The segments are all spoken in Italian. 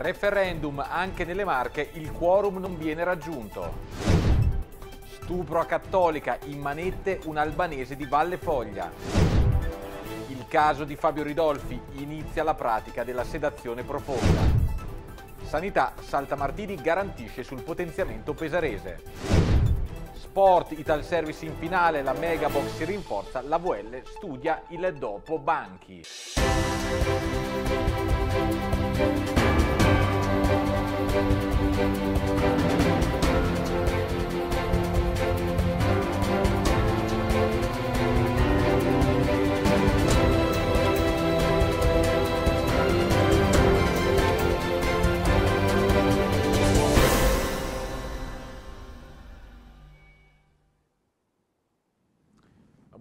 Referendum anche nelle Marche, il quorum non viene raggiunto. Stupro a cattolica, in manette un albanese di Valle Foglia. Il caso di Fabio Ridolfi inizia la pratica della sedazione profonda. Sanità, Saltamartini garantisce sul potenziamento pesarese. Sport, Ital Service in finale, la Megabox si rinforza, la VL studia il dopo Banchi.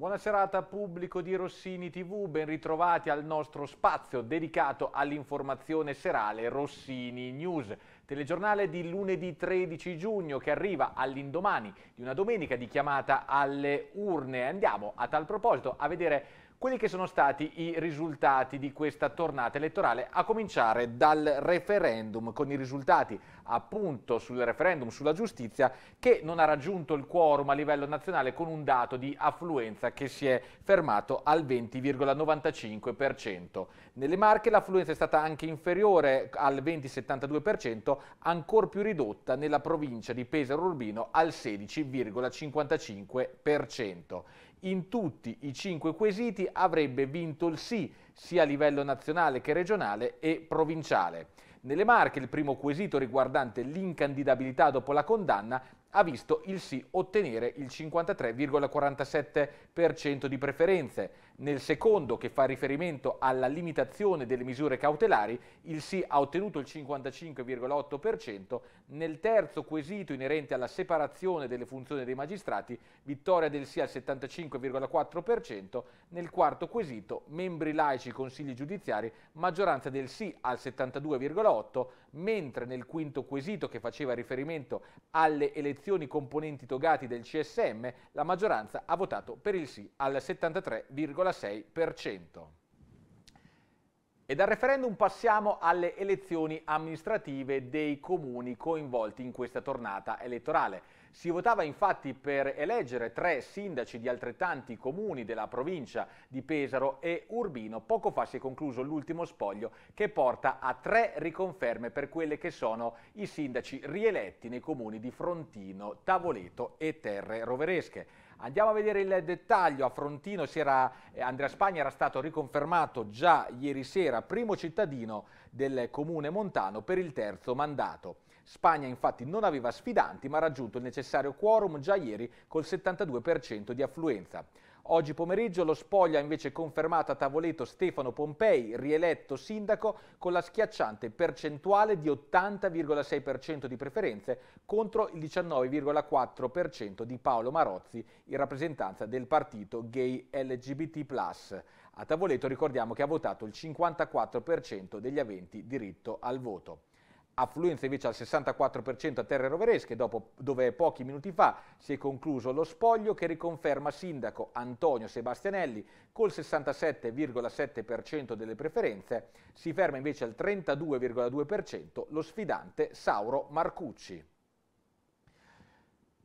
Buona serata pubblico di Rossini TV, ben ritrovati al nostro spazio dedicato all'informazione serale Rossini News, telegiornale di lunedì 13 giugno che arriva all'indomani di una domenica di chiamata alle urne. Andiamo a tal proposito a vedere quelli che sono stati i risultati di questa tornata elettorale, a cominciare dal referendum, con i risultati appunto sul referendum sulla giustizia che non ha raggiunto il quorum a livello nazionale con un dato di affluenza che si è fermato al 20,95%. Nelle Marche l'affluenza è stata anche inferiore al 20,72%, ancor più ridotta nella provincia di Pesaro Urbino al 16,55%. In tutti i cinque quesiti avrebbe vinto il sì, sia a livello nazionale che regionale e provinciale. Nelle Marche il primo quesito riguardante l'incandidabilità dopo la condanna ha visto il sì ottenere il 53,47% di preferenze. Nel secondo, che fa riferimento alla limitazione delle misure cautelari, il sì ha ottenuto il 55,8%. Nel terzo quesito inerente alla separazione delle funzioni dei magistrati, vittoria del sì al 75,4%. Nel quarto quesito, membri laici consigli giudiziari, maggioranza del sì al 72,8%, mentre nel quinto quesito che faceva riferimento alle elezioni componenti togati del CSM, la maggioranza ha votato per il sì al 73,8%. E dal referendum passiamo alle elezioni amministrative dei comuni coinvolti in questa tornata elettorale. Si votava infatti per eleggere tre sindaci di altrettanti comuni della provincia di Pesaro e Urbino. Poco fa si è concluso l'ultimo spoglio che porta a tre riconferme per quelle che sono i sindaci rieletti nei comuni di Frontino, Tavoleto e Terre Roveresche. Andiamo a vedere il dettaglio, a Frontino era, eh, Andrea Spagna era stato riconfermato già ieri sera primo cittadino del comune montano per il terzo mandato. Spagna infatti non aveva sfidanti ma ha raggiunto il necessario quorum già ieri col 72% di affluenza. Oggi pomeriggio lo spoglia invece confermato a tavoletto Stefano Pompei, rieletto sindaco con la schiacciante percentuale di 80,6% di preferenze contro il 19,4% di Paolo Marozzi in rappresentanza del partito gay LGBT+. A tavoletto ricordiamo che ha votato il 54% degli aventi diritto al voto affluenza invece al 64% a Terre Roveresche, dopo, dove pochi minuti fa si è concluso lo spoglio che riconferma sindaco Antonio Sebastianelli col 67,7% delle preferenze, si ferma invece al 32,2% lo sfidante Sauro Marcucci.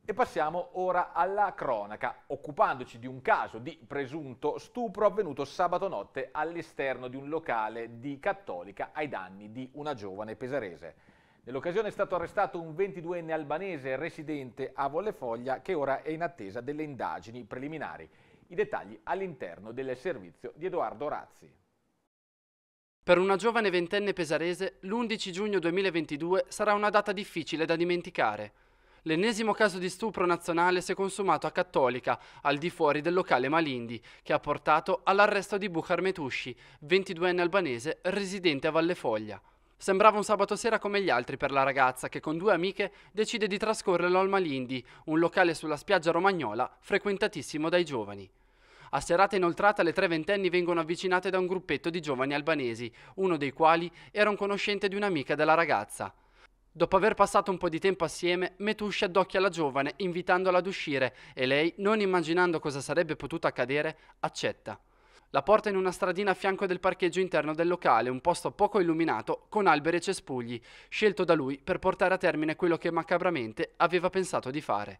E passiamo ora alla cronaca, occupandoci di un caso di presunto stupro avvenuto sabato notte all'esterno di un locale di Cattolica ai danni di una giovane pesarese. Nell'occasione è stato arrestato un 22enne albanese residente a Vollefoglia che ora è in attesa delle indagini preliminari. I dettagli all'interno del servizio di Edoardo Razzi. Per una giovane ventenne pesarese, l'11 giugno 2022 sarà una data difficile da dimenticare. L'ennesimo caso di stupro nazionale si è consumato a Cattolica, al di fuori del locale Malindi, che ha portato all'arresto di Bukhar Metushi, 22enne albanese residente a Valle Foglia. Sembrava un sabato sera come gli altri per la ragazza che con due amiche decide di trascorrerlo al Malindi, un locale sulla spiaggia romagnola frequentatissimo dai giovani. A serata inoltrata le tre ventenni vengono avvicinate da un gruppetto di giovani albanesi, uno dei quali era un conoscente di un'amica della ragazza. Dopo aver passato un po' di tempo assieme, Metuscia addocchia la giovane invitandola ad uscire e lei, non immaginando cosa sarebbe potuto accadere, accetta. La porta in una stradina a fianco del parcheggio interno del locale, un posto poco illuminato, con alberi e cespugli, scelto da lui per portare a termine quello che macabramente aveva pensato di fare.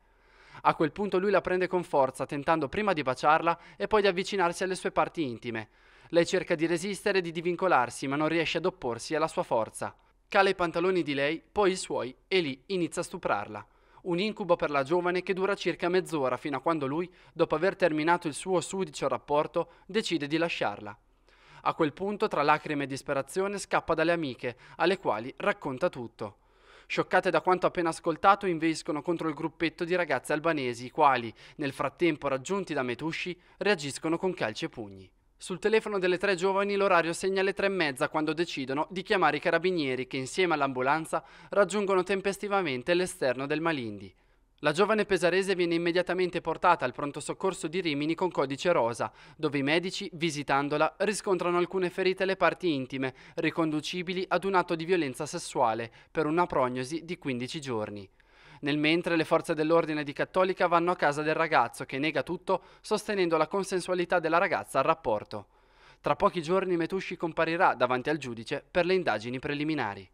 A quel punto lui la prende con forza, tentando prima di baciarla e poi di avvicinarsi alle sue parti intime. Lei cerca di resistere e di divincolarsi, ma non riesce ad opporsi alla sua forza cala i pantaloni di lei, poi i suoi e lì inizia a stuprarla. Un incubo per la giovane che dura circa mezz'ora fino a quando lui, dopo aver terminato il suo sudicio rapporto, decide di lasciarla. A quel punto, tra lacrime e disperazione, scappa dalle amiche, alle quali racconta tutto. Scioccate da quanto appena ascoltato, invescono contro il gruppetto di ragazze albanesi, i quali, nel frattempo raggiunti da Metusci, reagiscono con calci e pugni. Sul telefono delle tre giovani l'orario segna le tre e mezza quando decidono di chiamare i carabinieri che insieme all'ambulanza raggiungono tempestivamente l'esterno del Malindi. La giovane pesarese viene immediatamente portata al pronto soccorso di Rimini con codice rosa, dove i medici, visitandola, riscontrano alcune ferite alle parti intime, riconducibili ad un atto di violenza sessuale, per una prognosi di 15 giorni. Nel mentre le forze dell'ordine di Cattolica vanno a casa del ragazzo che nega tutto sostenendo la consensualità della ragazza al rapporto. Tra pochi giorni Metusci comparirà davanti al giudice per le indagini preliminari.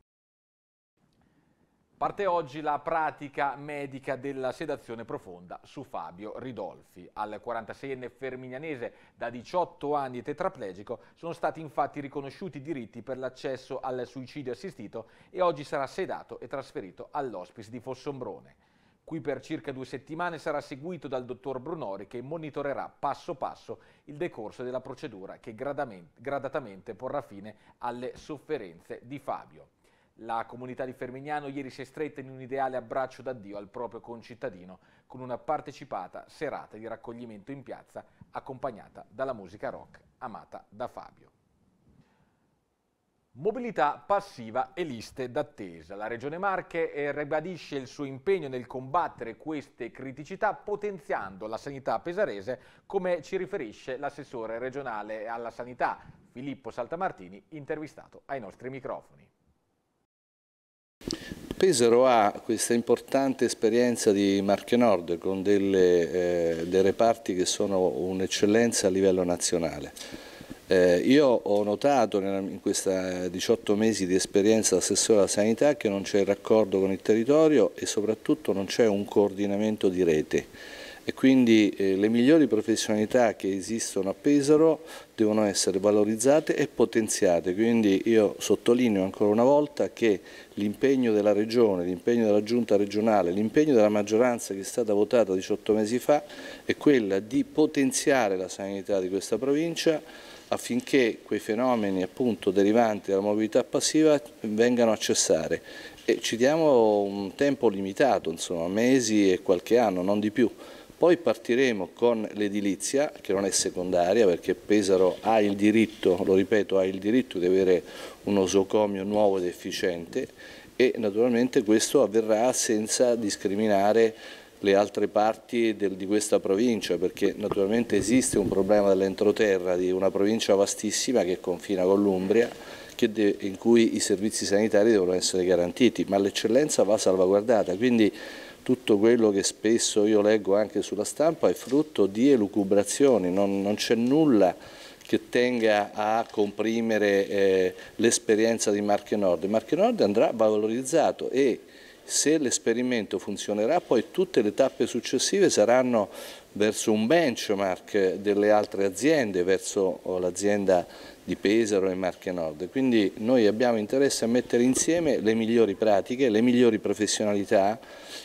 Parte oggi la pratica medica della sedazione profonda su Fabio Ridolfi. Al 46enne ferminianese da 18 anni tetraplegico sono stati infatti riconosciuti i diritti per l'accesso al suicidio assistito e oggi sarà sedato e trasferito all'ospice di Fossombrone. Qui per circa due settimane sarà seguito dal dottor Brunori che monitorerà passo passo il decorso della procedura che gradatamente porrà fine alle sofferenze di Fabio. La comunità di Fermignano ieri si è stretta in un ideale abbraccio d'addio al proprio concittadino con una partecipata serata di raccoglimento in piazza accompagnata dalla musica rock amata da Fabio. Mobilità passiva e liste d'attesa. La Regione Marche eh, ribadisce il suo impegno nel combattere queste criticità potenziando la sanità pesarese come ci riferisce l'assessore regionale alla sanità Filippo Saltamartini intervistato ai nostri microfoni. Pesaro ha questa importante esperienza di Marche Nord con delle, eh, dei reparti che sono un'eccellenza a livello nazionale. Eh, io ho notato in questi 18 mesi di esperienza da assessore alla sanità che non c'è il raccordo con il territorio e soprattutto non c'è un coordinamento di rete e quindi eh, le migliori professionalità che esistono a Pesaro devono essere valorizzate e potenziate, quindi io sottolineo ancora una volta che l'impegno della Regione, l'impegno della Giunta regionale, l'impegno della maggioranza che è stata votata 18 mesi fa è quella di potenziare la sanità di questa provincia affinché quei fenomeni appunto derivanti dalla mobilità passiva vengano a cessare. E ci diamo un tempo limitato, insomma, mesi e qualche anno, non di più. Poi partiremo con l'edilizia, che non è secondaria perché Pesaro ha il diritto, lo ripeto, ha il diritto di avere uno zoocomio nuovo ed efficiente e naturalmente questo avverrà senza discriminare le altre parti del, di questa provincia perché naturalmente esiste un problema dell'entroterra di una provincia vastissima che confina con l'Umbria in cui i servizi sanitari devono essere garantiti ma l'eccellenza va salvaguardata quindi tutto quello che spesso io leggo anche sulla stampa è frutto di elucubrazioni, non, non c'è nulla che tenga a comprimere eh, l'esperienza di Marche Nord. Marche Nord andrà valorizzato e se l'esperimento funzionerà poi tutte le tappe successive saranno verso un benchmark delle altre aziende, verso oh, l'azienda di Pesaro e Marche Nord. Quindi noi abbiamo interesse a mettere insieme le migliori pratiche, le migliori professionalità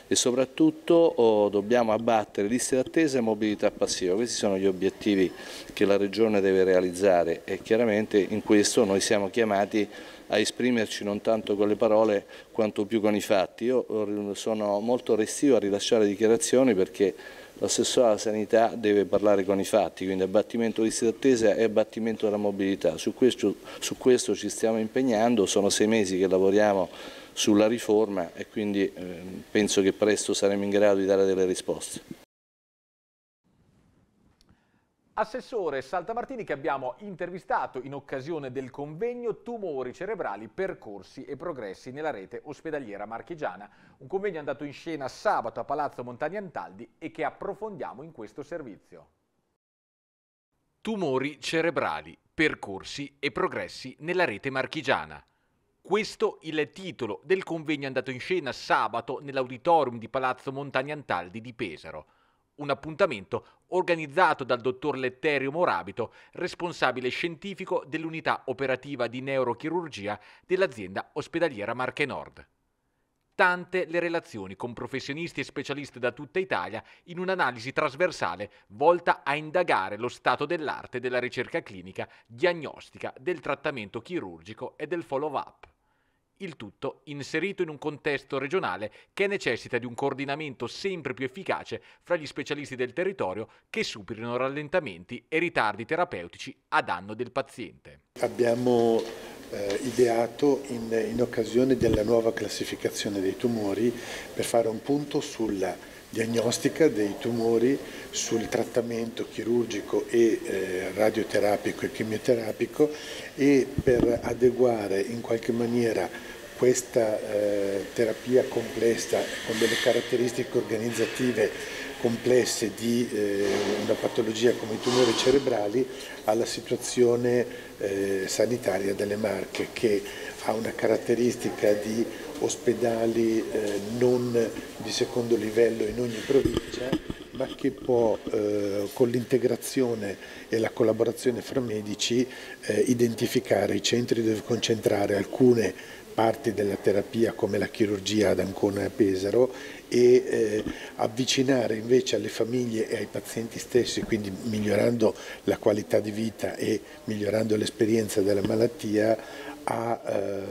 e soprattutto oh, dobbiamo abbattere liste d'attesa e mobilità passiva. Questi sono gli obiettivi che la Regione deve realizzare e chiaramente in questo noi siamo chiamati a esprimerci non tanto con le parole quanto più con i fatti. Io eh, sono molto restivo a rilasciare dichiarazioni perché L'assessore alla sanità deve parlare con i fatti, quindi abbattimento di liste d'attesa e abbattimento della mobilità. Su questo, su questo ci stiamo impegnando, sono sei mesi che lavoriamo sulla riforma e quindi ehm, penso che presto saremo in grado di dare delle risposte. Assessore Saltamartini che abbiamo intervistato in occasione del convegno Tumori cerebrali, percorsi e progressi nella rete ospedaliera marchigiana, un convegno andato in scena sabato a Palazzo Montani Antaldi e che approfondiamo in questo servizio. Tumori cerebrali, percorsi e progressi nella rete marchigiana. Questo il titolo del convegno andato in scena sabato nell'auditorium di Palazzo Montani Antaldi di Pesaro. Un appuntamento organizzato dal dottor Letterio Morabito, responsabile scientifico dell'unità operativa di neurochirurgia dell'azienda ospedaliera Marche Nord. Tante le relazioni con professionisti e specialisti da tutta Italia in un'analisi trasversale volta a indagare lo stato dell'arte della ricerca clinica, diagnostica, del trattamento chirurgico e del follow-up. Il tutto inserito in un contesto regionale che necessita di un coordinamento sempre più efficace fra gli specialisti del territorio che superino rallentamenti e ritardi terapeutici a danno del paziente. Abbiamo eh, ideato in, in, occasione della nuova classificazione dei tumori per fare un punto sulla diagnostica dei tumori sul trattamento chirurgico e eh, radioterapico e chemioterapico e per adeguare in qualche maniera questa eh, terapia complessa con delle caratteristiche organizzative complesse di eh, una patologia come i tumori cerebrali alla situazione eh, sanitaria delle Marche che ha una caratteristica di ospedali eh, non di secondo livello in ogni provincia, ma che può eh, con l'integrazione e la collaborazione fra medici eh, identificare i centri dove concentrare alcune parti della terapia come la chirurgia ad Ancona e a Pesaro e eh, avvicinare invece alle famiglie e ai pazienti stessi, quindi migliorando la qualità di vita e migliorando l'esperienza della malattia a, eh,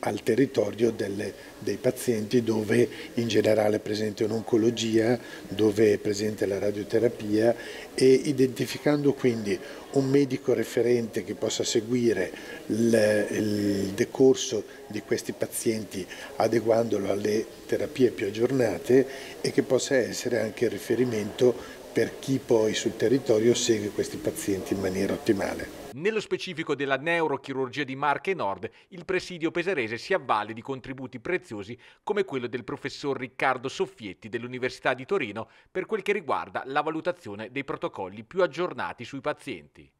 al territorio delle, dei pazienti dove in generale è presente un'oncologia, dove è presente la radioterapia e identificando quindi un medico referente che possa seguire il, il decorso di questi pazienti adeguandolo alle terapie più aggiornate e che possa essere anche il riferimento per chi poi sul territorio segue questi pazienti in maniera ottimale. Nello specifico della neurochirurgia di Marche Nord, il presidio peserese si avvale di contributi preziosi come quello del professor Riccardo Soffietti dell'Università di Torino per quel che riguarda la valutazione dei protocolli più aggiornati sui pazienti.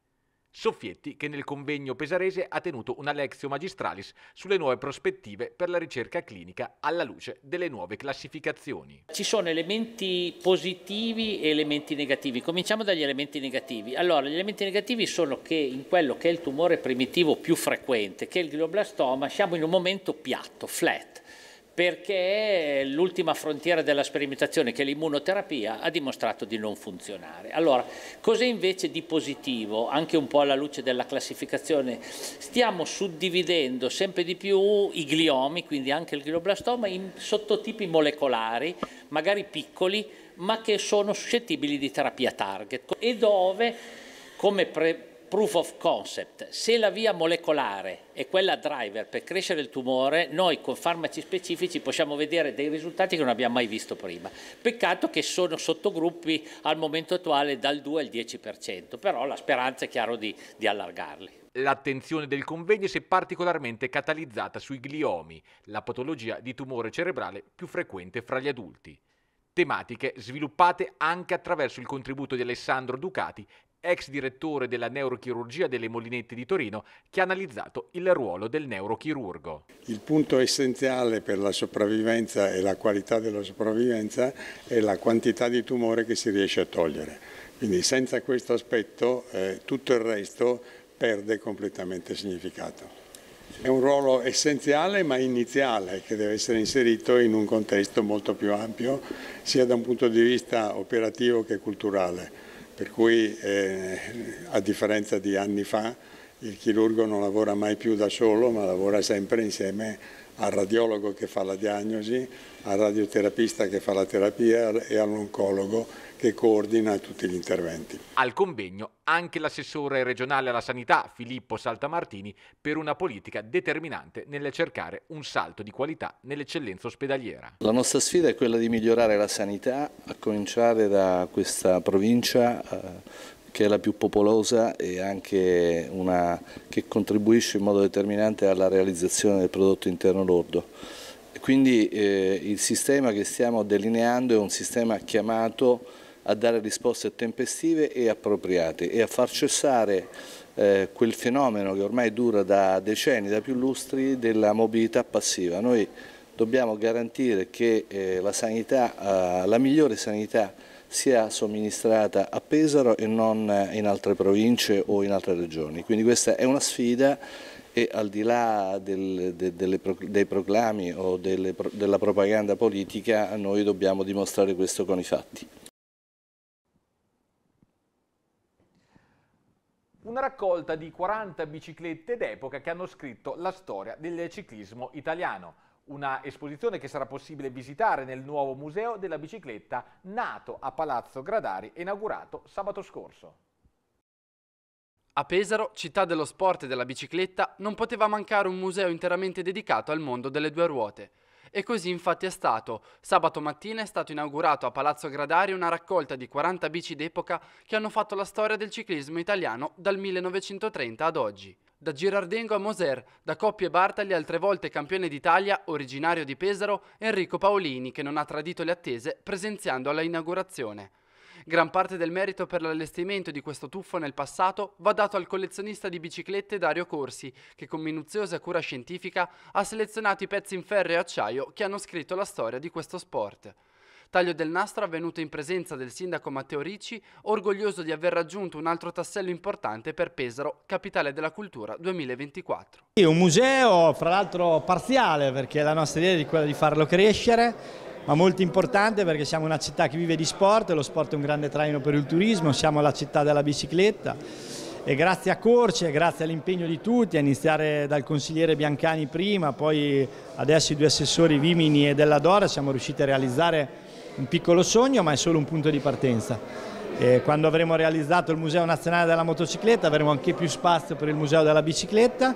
Soffietti, che nel convegno pesarese ha tenuto una lezione magistralis sulle nuove prospettive per la ricerca clinica alla luce delle nuove classificazioni. Ci sono elementi positivi e elementi negativi. Cominciamo dagli elementi negativi. Allora, gli elementi negativi sono che in quello che è il tumore primitivo più frequente, che è il glioblastoma, siamo in un momento piatto, flat perché l'ultima frontiera della sperimentazione, che è l'immunoterapia, ha dimostrato di non funzionare. Allora, cos'è invece di positivo, anche un po' alla luce della classificazione? Stiamo suddividendo sempre di più i gliomi, quindi anche il glioblastoma, in sottotipi molecolari, magari piccoli, ma che sono suscettibili di terapia target e dove, come pre proof of concept. Se la via molecolare è quella driver per crescere il tumore, noi con farmaci specifici possiamo vedere dei risultati che non abbiamo mai visto prima. Peccato che sono sottogruppi al momento attuale dal 2 al 10%, però la speranza è chiaro di, di allargarli. L'attenzione del convegno si è particolarmente catalizzata sui gliomi, la patologia di tumore cerebrale più frequente fra gli adulti tematiche sviluppate anche attraverso il contributo di Alessandro Ducati ex direttore della neurochirurgia delle Molinette di Torino, che ha analizzato il ruolo del neurochirurgo. Il punto essenziale per la sopravvivenza e la qualità della sopravvivenza è la quantità di tumore che si riesce a togliere. Quindi senza questo aspetto eh, tutto il resto perde completamente significato. È un ruolo essenziale ma iniziale che deve essere inserito in un contesto molto più ampio sia da un punto di vista operativo che culturale per cui eh, a differenza di anni fa il chirurgo non lavora mai più da solo ma lavora sempre insieme al radiologo che fa la diagnosi, al radioterapista che fa la terapia e all'oncologo che coordina tutti gli interventi. Al convegno anche l'assessore regionale alla sanità Filippo Saltamartini per una politica determinante nel cercare un salto di qualità nell'eccellenza ospedaliera. La nostra sfida è quella di migliorare la sanità, a cominciare da questa provincia eh, che è la più popolosa e anche una che contribuisce in modo determinante alla realizzazione del prodotto interno lordo. Quindi eh, il sistema che stiamo delineando è un sistema chiamato a dare risposte tempestive e appropriate e a far cessare eh, quel fenomeno che ormai dura da decenni, da più lustri, della mobilità passiva. Noi dobbiamo garantire che eh, la, sanità, eh, la migliore sanità sia somministrata a Pesaro e non eh, in altre province o in altre regioni. Quindi questa è una sfida e al di là del, de, delle, dei proclami o delle, della propaganda politica noi dobbiamo dimostrare questo con i fatti. una raccolta di 40 biciclette d'epoca che hanno scritto la storia del ciclismo italiano. Una esposizione che sarà possibile visitare nel nuovo museo della bicicletta nato a Palazzo Gradari e inaugurato sabato scorso. A Pesaro, città dello sport e della bicicletta, non poteva mancare un museo interamente dedicato al mondo delle due ruote. E così infatti è stato. Sabato mattina è stato inaugurato a Palazzo Gradari una raccolta di 40 bici d'epoca che hanno fatto la storia del ciclismo italiano dal 1930 ad oggi. Da Girardengo a Moser, da Coppie Bartali altre volte campione d'Italia, originario di Pesaro, Enrico Paolini che non ha tradito le attese presenziando alla inaugurazione. Gran parte del merito per l'allestimento di questo tuffo nel passato va dato al collezionista di biciclette Dario Corsi, che con minuziosa cura scientifica ha selezionato i pezzi in ferro e acciaio che hanno scritto la storia di questo sport. Taglio del nastro avvenuto in presenza del sindaco Matteo Ricci, orgoglioso di aver raggiunto un altro tassello importante per Pesaro, capitale della cultura 2024. È un museo, fra l'altro parziale, perché la nostra idea è quella di farlo crescere ma molto importante perché siamo una città che vive di sport, lo sport è un grande traino per il turismo, siamo la città della bicicletta e grazie a Corce, grazie all'impegno di tutti, a iniziare dal consigliere Biancani prima, poi adesso i due assessori Vimini e Della Dora, siamo riusciti a realizzare un piccolo sogno ma è solo un punto di partenza. E quando avremo realizzato il Museo Nazionale della Motocicletta avremo anche più spazio per il Museo della Bicicletta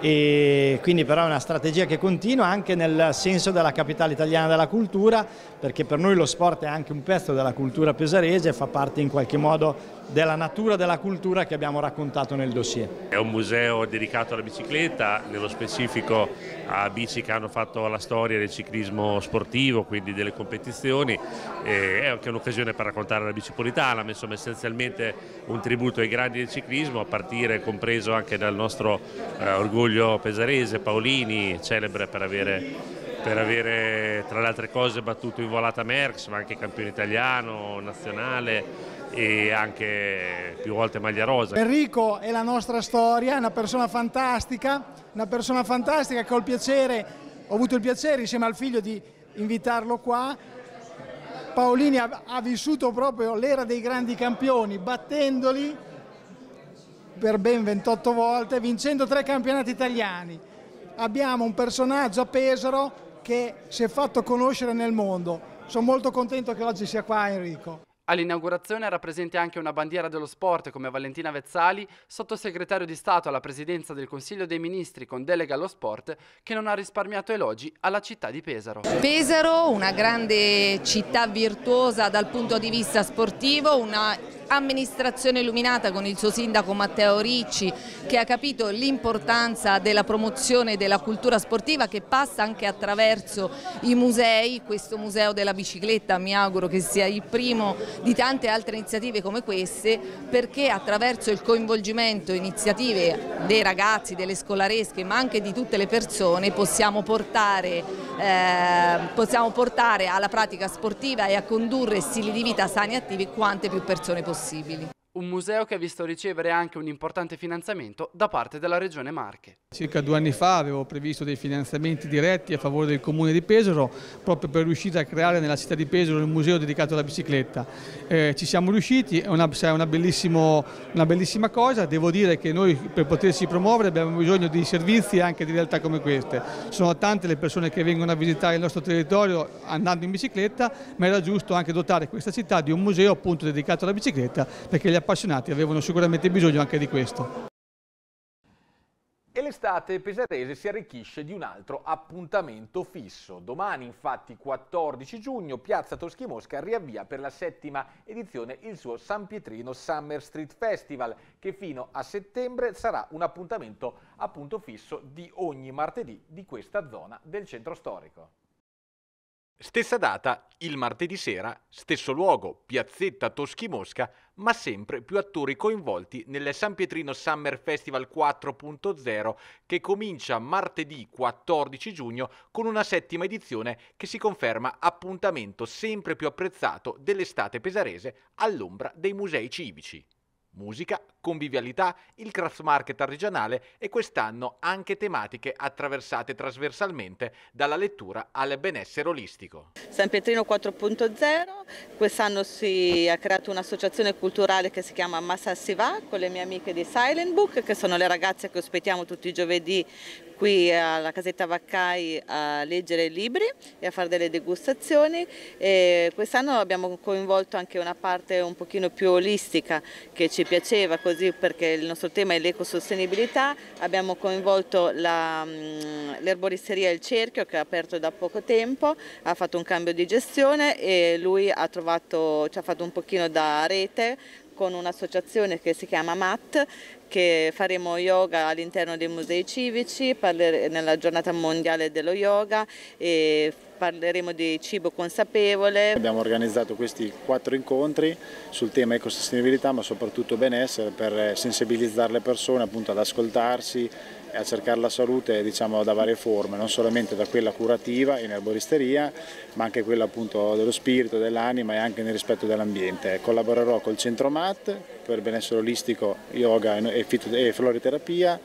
e quindi però è una strategia che continua anche nel senso della capitale italiana della cultura perché per noi lo sport è anche un pezzo della cultura pesarese e fa parte in qualche modo della natura della cultura che abbiamo raccontato nel dossier. È un museo dedicato alla bicicletta, nello specifico a bici che hanno fatto la storia del ciclismo sportivo, quindi delle competizioni, e è anche un'occasione per raccontare la bicipolitana, ma insomma essenzialmente un tributo ai grandi del ciclismo, a partire compreso anche dal nostro eh, orgoglio pesarese, Paolini, celebre per avere per avere tra le altre cose battuto in volata Merckx, ma anche campione italiano, nazionale, e anche più volte maglia rosa. Enrico è la nostra storia, è una persona fantastica, una persona fantastica che ho, piacere, ho avuto il piacere insieme al figlio di invitarlo qua. Paolini ha, ha vissuto proprio l'era dei grandi campioni, battendoli per ben 28 volte, vincendo tre campionati italiani. Abbiamo un personaggio a Pesaro che si è fatto conoscere nel mondo. Sono molto contento che oggi sia qua Enrico. All'inaugurazione era presente anche una bandiera dello sport come Valentina Vezzali, sottosegretario di Stato alla presidenza del Consiglio dei Ministri con delega allo sport, che non ha risparmiato elogi alla città di Pesaro. Pesaro, una grande città virtuosa dal punto di vista sportivo, una amministrazione illuminata con il suo sindaco Matteo Ricci che ha capito l'importanza della promozione della cultura sportiva che passa anche attraverso i musei, questo museo della bicicletta mi auguro che sia il primo di tante altre iniziative come queste perché attraverso il coinvolgimento iniziative dei ragazzi, delle scolaresche ma anche di tutte le persone possiamo portare, eh, possiamo portare alla pratica sportiva e a condurre stili di vita sani e attivi quante più persone possibili un museo che ha visto ricevere anche un importante finanziamento da parte della Regione Marche. Circa due anni fa avevo previsto dei finanziamenti diretti a favore del Comune di Pesaro proprio per riuscire a creare nella città di Pesaro un museo dedicato alla bicicletta. Eh, ci siamo riusciti, è una, cioè, una, una bellissima cosa, devo dire che noi per potersi promuovere abbiamo bisogno di servizi anche di realtà come queste. Sono tante le persone che vengono a visitare il nostro territorio andando in bicicletta, ma era giusto anche dotare questa città di un museo appunto dedicato alla bicicletta perché gli appassionati avevano sicuramente bisogno anche di questo. E l'estate pesarese si arricchisce di un altro appuntamento fisso. Domani, infatti, 14 giugno, Piazza Toschi Mosca riavvia per la settima edizione il suo San Pietrino Summer Street Festival, che fino a settembre sarà un appuntamento appunto fisso di ogni martedì di questa zona del centro storico. Stessa data, il martedì sera, stesso luogo, piazzetta Toschi Mosca, ma sempre più attori coinvolti nel San Pietrino Summer Festival 4.0 che comincia martedì 14 giugno con una settima edizione che si conferma appuntamento sempre più apprezzato dell'estate pesarese all'ombra dei musei civici musica, convivialità, il craft market artigianale e quest'anno anche tematiche attraversate trasversalmente dalla lettura al benessere olistico. San Pietrino 4.0, quest'anno si è creata un'associazione culturale che si chiama Massa Siva con le mie amiche di Silent Book che sono le ragazze che ospitiamo tutti i giovedì qui alla Casetta Vaccai a leggere libri e a fare delle degustazioni. Quest'anno abbiamo coinvolto anche una parte un pochino più olistica che ci piaceva così perché il nostro tema è l'ecosostenibilità. Abbiamo coinvolto mm, l'erboristeria Il Cerchio che è aperto da poco tempo, ha fatto un cambio di gestione e lui ha trovato, ci ha fatto un pochino da rete con un'associazione che si chiama MAT che faremo yoga all'interno dei musei civici nella giornata mondiale dello yoga e parleremo di cibo consapevole. Abbiamo organizzato questi quattro incontri sul tema ecosostenibilità ma soprattutto benessere per sensibilizzare le persone appunto ad ascoltarsi a cercare la salute diciamo, da varie forme, non solamente da quella curativa in erboristeria, ma anche quella appunto dello spirito, dell'anima e anche nel rispetto dell'ambiente. Collaborerò col Centro MAT per benessere olistico, yoga e, e floriterapia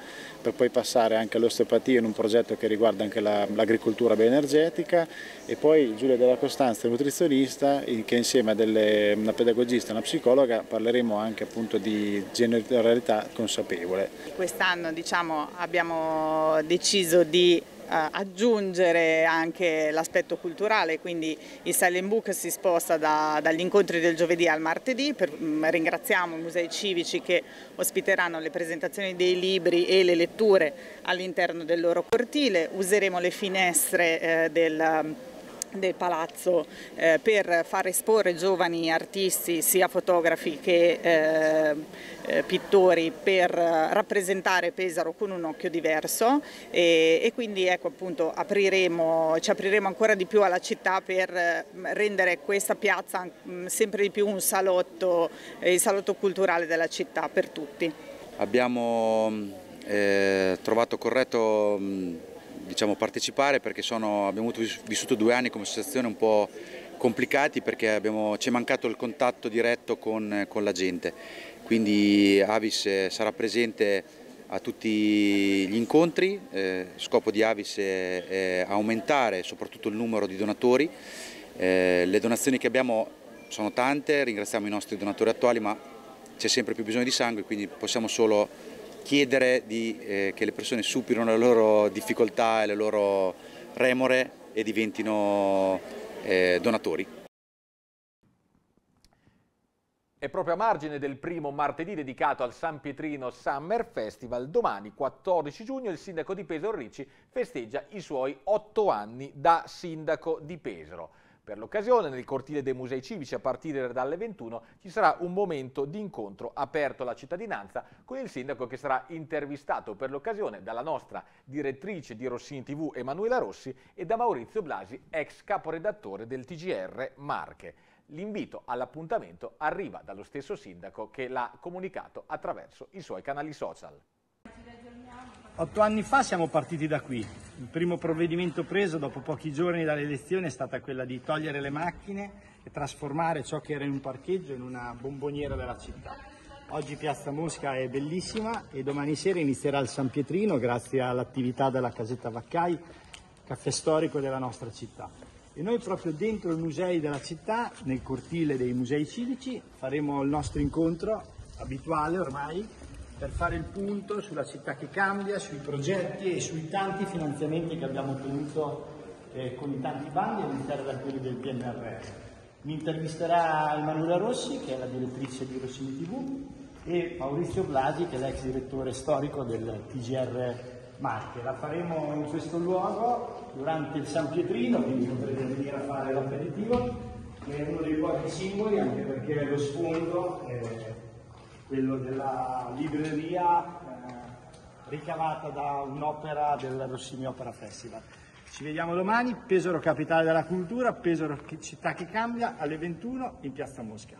per poi passare anche all'osteopatia in un progetto che riguarda anche l'agricoltura la, bioenergetica e poi Giulia della Costanza, nutrizionista, che insieme a delle, una pedagogista e una psicologa parleremo anche appunto di genitorialità consapevole. Quest'anno diciamo, abbiamo deciso di aggiungere anche l'aspetto culturale, quindi il Silent Book si sposta da, dagli incontri del giovedì al martedì, per, mm, ringraziamo i musei civici che ospiteranno le presentazioni dei libri e le letture all'interno del loro cortile, useremo le finestre eh, del del palazzo eh, per far esporre giovani artisti, sia fotografi che eh, eh, pittori, per rappresentare Pesaro con un occhio diverso e, e quindi ecco, appunto, apriremo, ci apriremo ancora di più alla città per mm, rendere questa piazza mm, sempre di più un salotto, eh, il salotto culturale della città per tutti. Abbiamo mm, eh, trovato corretto... Mh diciamo, partecipare perché sono, abbiamo vissuto due anni come associazione un po' complicati perché abbiamo, ci è mancato il contatto diretto con, con la gente, quindi Avis eh, sarà presente a tutti gli incontri, eh, scopo di Avis è, è, aumentare soprattutto il numero di donatori, eh, le donazioni che abbiamo sono tante, ringraziamo i nostri donatori attuali ma c'è sempre più bisogno di sangue quindi possiamo solo chiedere di, eh, che le persone superino le loro difficoltà e le loro remore e diventino eh, donatori. È proprio a margine del primo martedì dedicato al San Pietrino Summer Festival, domani 14 giugno il sindaco di Pesaro Ricci festeggia i suoi otto anni da sindaco di Pesaro. Per l'occasione, nel cortile dei musei civici, a partire dalle 21, ci sarà un momento di incontro aperto alla cittadinanza con il sindaco che sarà intervistato per l'occasione dalla nostra direttrice di Rossini TV, Emanuela Rossi, e da Maurizio Blasi, ex caporedattore del TGR Marche. L'invito all'appuntamento arriva dallo stesso sindaco che l'ha comunicato attraverso i suoi canali social. Otto anni fa siamo partiti da qui. Il primo provvedimento preso dopo pochi giorni dall'elezione è stata quella di togliere le macchine e trasformare ciò che era in un parcheggio in una bomboniera della città. Oggi Piazza Mosca è bellissima e domani sera inizierà il San Pietrino grazie all'attività della Casetta Vaccai, caffè storico della nostra città. E noi proprio dentro i musei della città, nel cortile dei musei civici, faremo il nostro incontro abituale ormai per fare il punto sulla città che cambia, sui progetti e sui tanti finanziamenti che abbiamo ottenuto eh, con i tanti bandi all'interno da quelli del PNRR. Mi intervisterà Emanuela Rossi, che è la direttrice di Rossini TV, e Maurizio Blasi, che è l'ex direttore storico del TGR Marche. La faremo in questo luogo durante il San Pietrino, quindi potrete venire a fare l'aperitivo, è uno dei luoghi simboli, anche perché lo sfondo è... eh, quello della libreria eh, ricavata da un'opera del Rossini Opera Festival. Ci vediamo domani, Pesaro Capitale della Cultura, Pesaro Città che cambia, alle 21 in Piazza Mosca.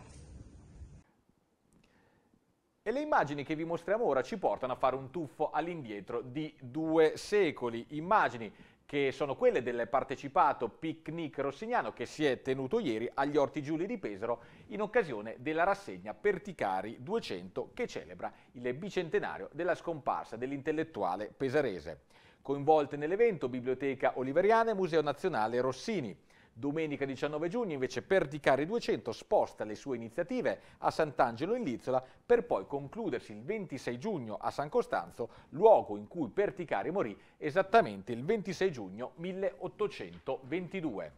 E le immagini che vi mostriamo ora ci portano a fare un tuffo all'indietro di due secoli. Immagini che sono quelle del partecipato picnic rossignano che si è tenuto ieri agli Orti Giuli di Pesaro in occasione della rassegna Perticari 200 che celebra il bicentenario della scomparsa dell'intellettuale pesarese. Coinvolte nell'evento Biblioteca Oliveriana e Museo Nazionale Rossini. Domenica 19 giugno invece Perticari 200 sposta le sue iniziative a Sant'Angelo in Lizzola per poi concludersi il 26 giugno a San Costanzo, luogo in cui Perticari morì esattamente il 26 giugno 1822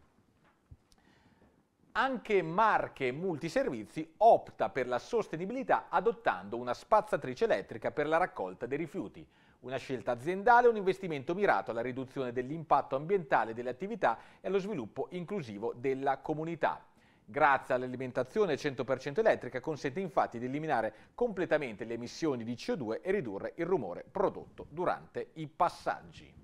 anche Marche Multiservizi opta per la sostenibilità adottando una spazzatrice elettrica per la raccolta dei rifiuti. Una scelta aziendale, un investimento mirato alla riduzione dell'impatto ambientale delle attività e allo sviluppo inclusivo della comunità. Grazie all'alimentazione 100% elettrica consente infatti di eliminare completamente le emissioni di CO2 e ridurre il rumore prodotto durante i passaggi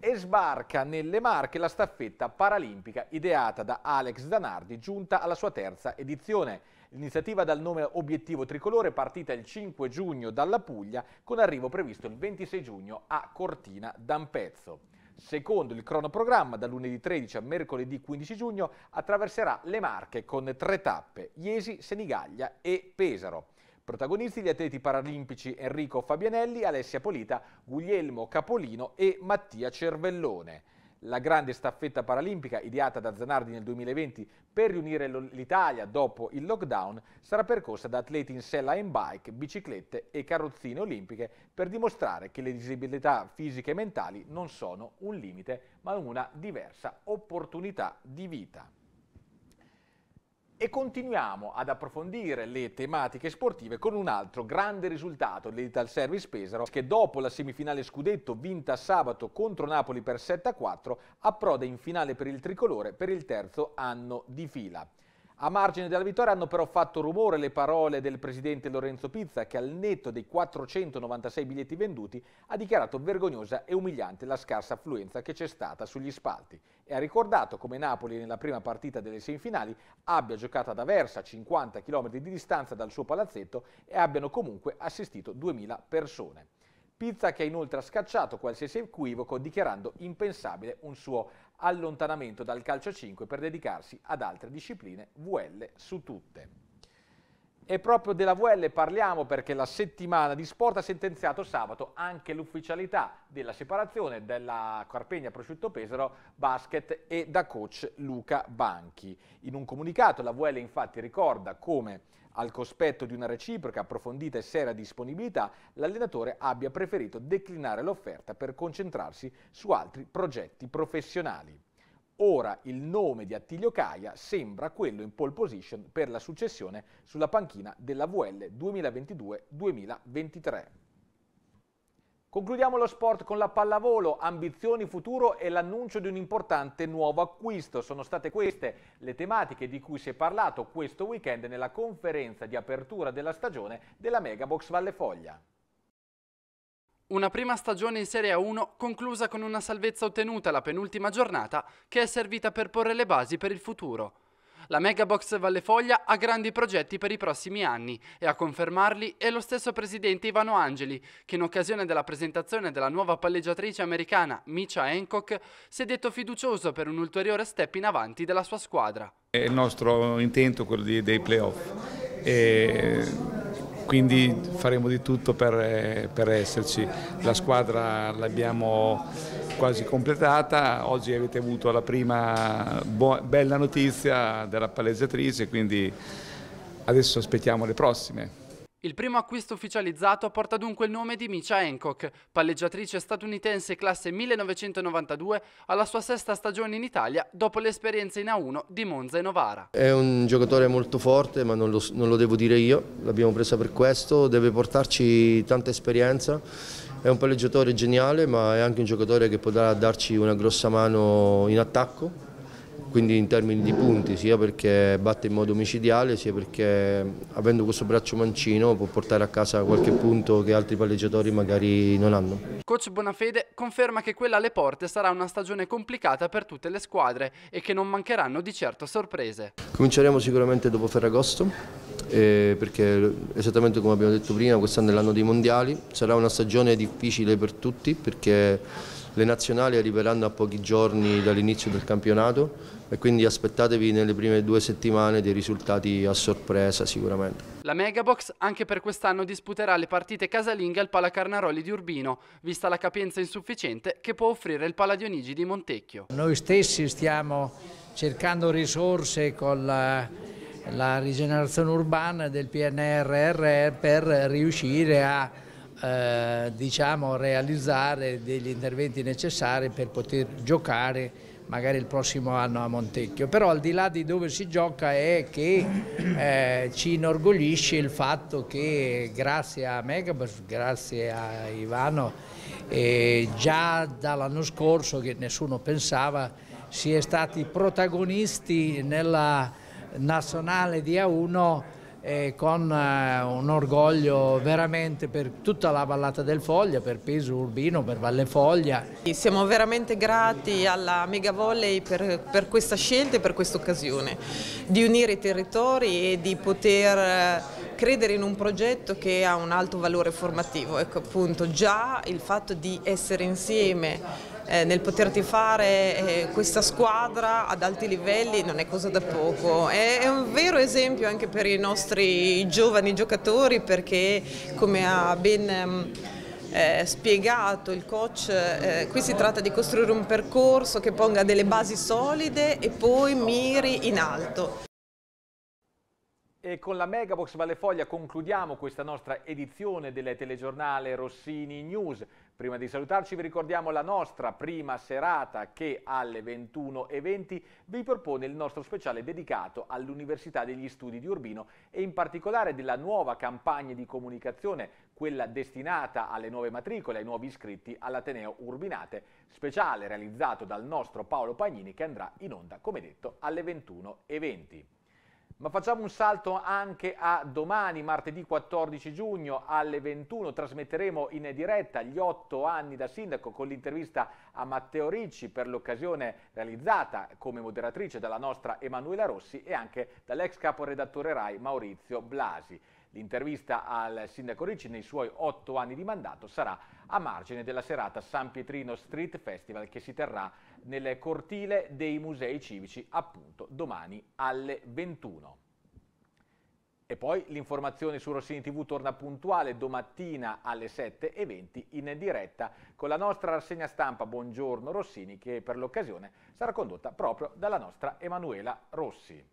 e sbarca nelle Marche la staffetta paralimpica ideata da Alex Danardi giunta alla sua terza edizione. L'iniziativa dal nome Obiettivo Tricolore è partita il 5 giugno dalla Puglia con arrivo previsto il 26 giugno a Cortina d'Ampezzo. Secondo il cronoprogramma, da lunedì 13 a mercoledì 15 giugno attraverserà le Marche con tre tappe, Iesi, Senigallia e Pesaro. Protagonisti gli atleti paralimpici Enrico Fabianelli, Alessia Polita, Guglielmo Capolino e Mattia Cervellone. La grande staffetta paralimpica ideata da Zanardi nel 2020 per riunire l'Italia dopo il lockdown sarà percorsa da atleti in sella e in bike, biciclette e carrozzine olimpiche per dimostrare che le disabilità fisiche e mentali non sono un limite ma una diversa opportunità di vita e continuiamo ad approfondire le tematiche sportive con un altro grande risultato dell'Ital Service Pesaro che dopo la semifinale scudetto vinta sabato contro Napoli per 7-4 approda in finale per il tricolore per il terzo anno di fila. A margine della vittoria hanno però fatto rumore le parole del presidente Lorenzo Pizza che al netto dei 496 biglietti venduti ha dichiarato vergognosa e umiliante la scarsa affluenza che c'è stata sugli spalti e ha ricordato come Napoli nella prima partita delle semifinali abbia giocato ad Aversa a 50 km di distanza dal suo palazzetto e abbiano comunque assistito 2000 persone. Pizza che ha inoltre scacciato qualsiasi equivoco dichiarando impensabile un suo allontanamento dal calcio 5 per dedicarsi ad altre discipline, VL su tutte. E proprio della VL parliamo perché la settimana di sport ha sentenziato sabato anche l'ufficialità della separazione della Carpegna Prosciutto Pesaro Basket e da coach Luca Banchi. In un comunicato la VL infatti ricorda come al cospetto di una reciproca, approfondita e sera disponibilità, l'allenatore abbia preferito declinare l'offerta per concentrarsi su altri progetti professionali. Ora il nome di Attilio Caia sembra quello in pole position per la successione sulla panchina della VL 2022-2023. Concludiamo lo sport con la pallavolo, ambizioni futuro e l'annuncio di un importante nuovo acquisto. Sono state queste le tematiche di cui si è parlato questo weekend nella conferenza di apertura della stagione della Megabox Valle Foglia. Una prima stagione in Serie A1 conclusa con una salvezza ottenuta la penultima giornata che è servita per porre le basi per il futuro. La Megabox Vallefoglia ha grandi progetti per i prossimi anni e a confermarli è lo stesso presidente Ivano Angeli, che in occasione della presentazione della nuova palleggiatrice americana Micha Hancock si è detto fiducioso per un ulteriore step in avanti della sua squadra. È il nostro intento quello dei playoff. E quindi faremo di tutto per, eh, per esserci. La squadra l'abbiamo quasi completata, oggi avete avuto la prima bella notizia della palleggiatrice, quindi adesso aspettiamo le prossime. Il primo acquisto ufficializzato porta dunque il nome di Micha Hancock, palleggiatrice statunitense classe 1992, alla sua sesta stagione in Italia dopo l'esperienza in A1 di Monza e Novara. È un giocatore molto forte, ma non lo, non lo devo dire io, l'abbiamo presa per questo, deve portarci tanta esperienza. È un palleggiatore geniale, ma è anche un giocatore che potrà darci una grossa mano in attacco, quindi in termini di punti, sia perché batte in modo micidiale, sia perché avendo questo braccio mancino può portare a casa qualche punto che altri palleggiatori magari non hanno. Coach Bonafede conferma che quella alle porte sarà una stagione complicata per tutte le squadre e che non mancheranno di certo sorprese. Cominceremo sicuramente dopo Ferragosto, eh, perché esattamente come abbiamo detto prima quest'anno è l'anno dei mondiali, sarà una stagione difficile per tutti perché le nazionali arriveranno a pochi giorni dall'inizio del campionato e quindi aspettatevi nelle prime due settimane dei risultati a sorpresa sicuramente. La Megabox anche per quest'anno disputerà le partite casalinghe al Carnaroli di Urbino, vista la capienza insufficiente che può offrire il Dionigi di Montecchio. Noi stessi stiamo cercando risorse con la, la rigenerazione urbana del PNRR per riuscire a eh, diciamo, realizzare degli interventi necessari per poter giocare magari il prossimo anno a Montecchio, però al di là di dove si gioca è che eh, ci inorgoglisce il fatto che grazie a Megabus, grazie a Ivano, eh, già dall'anno scorso che nessuno pensava si è stati protagonisti nella nazionale di A1 e con eh, un orgoglio veramente per tutta la vallata del Foglia, per Peso Urbino, per Valle Foglia. Siamo veramente grati alla Mega Volley per, per questa scelta e per questa occasione di unire i territori e di poter eh, credere in un progetto che ha un alto valore formativo. Ecco appunto già il fatto di essere insieme eh, nel poterti fare eh, questa squadra ad alti livelli non è cosa da poco, è, è, un vero esempio anche per i nostri giovani giocatori perché come ha ben... Mm, eh, spiegato il coach, eh, qui si tratta di costruire un percorso che ponga delle basi solide e poi miri in alto. E con la Megabox Valle Foglia concludiamo questa nostra edizione del telegiornale Rossini News. Prima di salutarci vi ricordiamo la nostra prima serata che alle 21.20 vi propone il nostro speciale dedicato all'Università degli Studi di Urbino e in particolare della nuova campagna di comunicazione, quella destinata alle nuove matricole, ai nuovi iscritti all'Ateneo Urbinate, speciale realizzato dal nostro Paolo Pagnini che andrà in onda, come detto, alle 21.20. Ma facciamo un salto anche a domani, martedì 14 giugno alle 21. Trasmetteremo in diretta gli otto anni da sindaco con l'intervista a Matteo Ricci per l'occasione realizzata come moderatrice dalla nostra Emanuela Rossi e anche dall'ex caporedattore RAI Maurizio Blasi. L'intervista al sindaco Ricci nei suoi otto anni di mandato sarà a margine della serata San Pietrino Street Festival che si terrà nel cortile dei musei civici appunto domani alle 21. E poi l'informazione su Rossini TV torna puntuale domattina alle 7.20 in diretta con la nostra rassegna stampa Buongiorno Rossini che per l'occasione sarà condotta proprio dalla nostra Emanuela Rossi.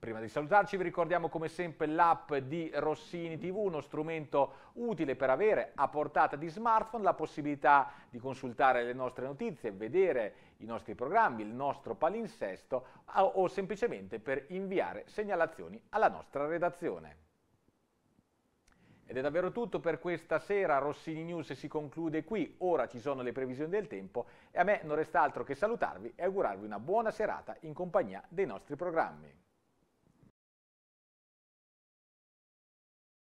Prima di salutarci vi ricordiamo come sempre l'app di Rossini TV, uno strumento utile per avere a portata di smartphone la possibilità di consultare le nostre notizie, vedere i nostri programmi, il nostro palinsesto o semplicemente per inviare segnalazioni alla nostra redazione. Ed è davvero tutto per questa sera, Rossini News si conclude qui, ora ci sono le previsioni del tempo e a me non resta altro che salutarvi e augurarvi una buona serata in compagnia dei nostri programmi.